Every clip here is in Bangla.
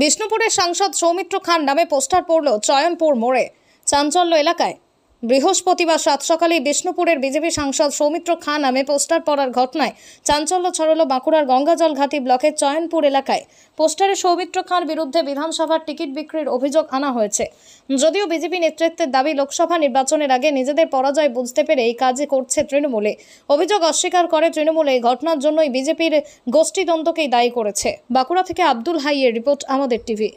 বিষ্ণুপুরের সাংসদ সৌমিত্র খান নামে পোস্টার পড়ল চয়নপুর মোড়ে চাঞ্চল্য এলাকায় বৃহস্পতিবার সাত সকালে বিষ্ণুপুরের বিজেপি সাংসদ সৌমিত্র খাঁ নামে পোস্টার পড়ার ঘটনায় চাঞ্চল্য ছড়ালো বাঁকুড়ার গঙ্গাজল ঘাটি ব্লকের চয়নপুর এলাকায় পোস্টারে সৌমিত্র খাঁর বিরুদ্ধে বিধানসভার টিকিট বিক্রির অভিযোগ আনা হয়েছে যদিও বিজেপি নেতৃত্বের দাবি লোকসভা নির্বাচনের আগে নিজেদের পরাজয় বুঝতে পেরে এই কাজে করছে তৃণমূলে অভিযোগ অস্বীকার করে তৃণমূল এই ঘটনার জন্যই বিজেপির গোষ্ঠীদ্বন্দ্বকেই দায়ী করেছে বাঁকুড়া থেকে আব্দুল হাইয়ের রিপোর্ট আমাদের টিভি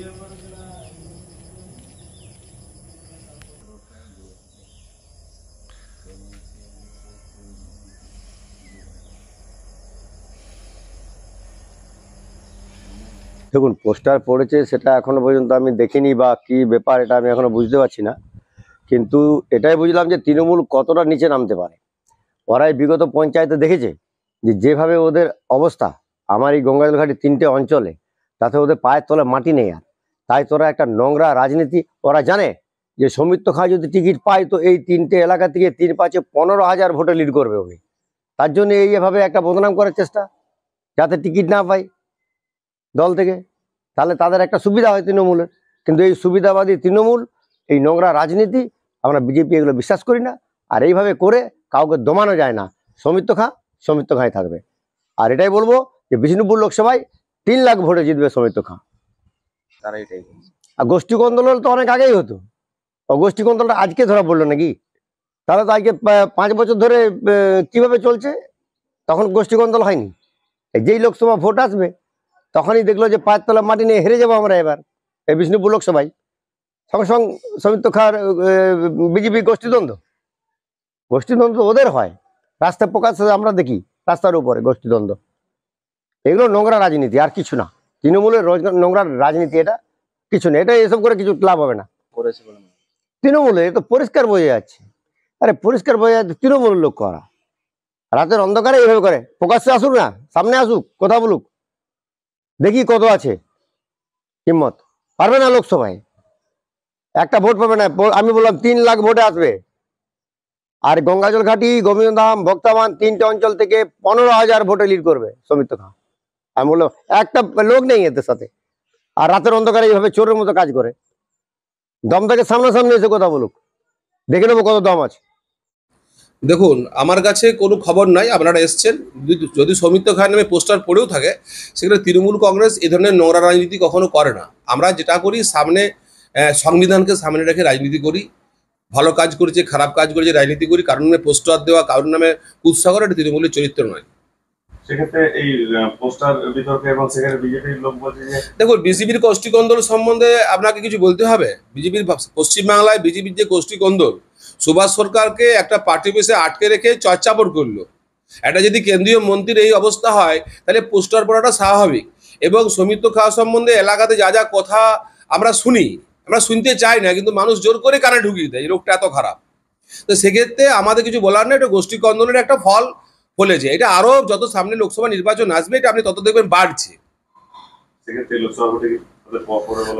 দেখুন পোস্টার পড়েছে সেটা এখনো পর্যন্ত আমি দেখিনি বা কি ব্যাপার এটা আমি এখনো বুঝতে পারছি না কিন্তু এটাই বুঝলাম যে তৃণমূল কতটা নিচে নামতে পারে ওরাই বিগত পঞ্চায়েতে দেখেছে যে যেভাবে ওদের অবস্থা আমার এই গঙ্গাজল ঘাটের তিনটে অঞ্চলে তাতে ওদের পায়ের তলে মাটি নেই আর তাই তোরা একটা নোংরা রাজনীতি ওরা জানে যে সৌমিত্র খা যদি টিকিট পায় তো এই তিনটে এলাকা থেকে তিন পাঁচে পনেরো হাজার ভোটে লিড করবে উনি তার জন্য এভাবে একটা বদনাম করার চেষ্টা যাতে টিকিট না পায় দল থেকে তাহলে তাদের একটা সুবিধা হয় তৃণমূলের কিন্তু এই সুবিধাবাদী তৃণমূল এই নোংরা রাজনীতি আমরা বিজেপি এগুলো বিশ্বাস করি না আর এইভাবে করে কাউকে দমানো যায় না সৌমিত্র খা সৌমিত্র খাঁই থাকবে আর এটাই বলবো যে বিষ্ণুপুর লোকসভায় তিন লাখ ভোটে জিতবে সৌমিত্র খাঁ তারা এটাই আর গোষ্ঠী কন্দল তো অনেক আগেই হতো গোষ্ঠী কন্দলটা আজকে ধরা পড়লো নাকি তাহলে তো আজকে পাঁচ বছর ধরে কিভাবে চলছে তখন গোষ্ঠী কন্দল হয়নি যেই লোকসভা ভোট আসবে তখনই দেখলো যে তলা মাটি নিয়ে হেরে যাবো আমরা এবার এই বিষ্ণুপুর লোকসভায় সঙ্গে সঙ্গে সমিত খার বিজেপি গোষ্ঠীদ্বন্দ্ব গোষ্ঠীদ্বন্দ্ব ওদের হয় রাস্তা প্রকাশ আমরা দেখি রাস্তার উপরে গোষ্ঠীদ্বন্দ্ব এগুলো নোংরা রাজনীতি আর কিছু না তৃণমূলের রোজগার নোংরা রাজনীতি এটা কিছু নেই এটা এসব করে কিছু লাভ হবে না তৃণমূলে এটা পরিষ্কার বোঝা যাচ্ছে আরে পরিষ্কার বোঝা যাচ্ছে তৃণমূলের লোক করা রাতের অন্ধকারে এইভাবে করে প্রকাশ্যে আসুক না সামনে আসুক কথা বলুক দেখি কত আছে হিম্মত পারবে না লোকসভায় একটা ভোট পাবে না আমি বললাম তিন লাখ ভোটে আসবে আর গঙ্গাজল ঘাটি গোবিন্দ ধাম ভক্তাবান তিনটে অঞ্চল থেকে পনেরো হাজার ভোটে লিড করবে সৌমিত্র খাঁ আমি বললাম একটা লোক নেই এদের সাথে আর রাতের অন্ধকারে এইভাবে চোরের মতো কাজ করে থেকে সামনাসামনি এসে কথা বলুক দেখে নেবো কত দম আছে দেখুন আমার কাছে কোনো খবর নাই আপনারা এসছেন যদি সৌমিত্র খান নামে পোস্টার পড়েও থাকে সেখানে তৃণমূল কংগ্রেস এ ধরনের নোংরা রাজনীতি কখনো করে না আমরা যেটা করি সামনে সংবিধানকে সামনে রেখে রাজনীতি করি ভালো কাজ করেছে খারাপ কাজ করেছে রাজনীতি করি কারণ নামে পোস্টার দেওয়া কারোর নামে উৎসাহ করা এটা তৃণমূলের চরিত্র নয় দেখো বিজেপির গোষ্ঠী কন্দল সম্বন্ধে আপনাকে কিছু বলতে হবে বিজেপির পশ্চিমবাংলায় বিজেপির যে গোষ্ঠী কন্দল সুভাষ সরকারকে একটা পার্টি পেশে আটকে রেখে চর্চাপর করলো এটা যদি কেন্দ্রীয় মন্ত্রীর এই অবস্থা হয় তাহলে পোস্টার পড়াটা স্বাভাবিক এবং সমিত্র খাওয়া সম্বন্ধে এলাকাতে যা যা কথা আমরা শুনি আমরা শুনতে চাই না কিন্তু মানুষ জোর করে কানে ঢুকিয়ে দেয় এই রোগটা এত খারাপ তো সেক্ষেত্রে আমাদের কিছু বলার নেই এটা গোষ্ঠী কন্দলের একটা ফল বলেছে এটা আরও যত সামনে লোকসভা নির্বাচন আসবে এটা আপনি তত দেখবেন বাড়ছে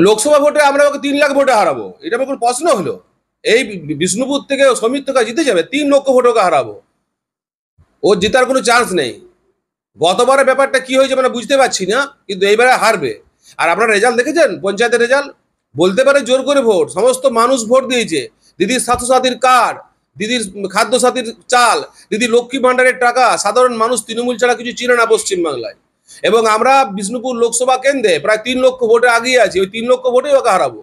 লোকসভা ভোটে আমরা ওকে তিন লাখ ভোটে হারাবো এটা আমার কোনো প্রশ্ন হলো এই বিষ্ণুপুর থেকে সমিত্রকা জিতে যাবে তিন লক্ষ ভোট ওকে হারাবো ও জেতার কোনো চান্স নেই গতবারের ব্যাপারটা কি হয়েছে মানে বুঝতে পারছি না কিন্তু এইবারে হারবে আর আপনারা রেজাল্ট দেখেছেন পঞ্চায়েতের রেজাল্ট বলতে পারে জোর করে ভোট সমস্ত মানুষ ভোট দিয়েছে দিদির সাথী সাথীর কার্ড দিদির খাদ্য সাথীর চাল দিদি লক্ষ্মী ভাণ্ডারের টাকা সাধারণ মানুষ তৃণমূল ছাড়া কিছু চিনে না পশ্চিমবাংলায় এবং আমরা বিষ্ণুপুর লোকসভা কেন্দ্রে প্রায় তিন লক্ষ ভোটে আগিয়ে আছি ওই তিন লক্ষ ভোটেই ওকে হারাবো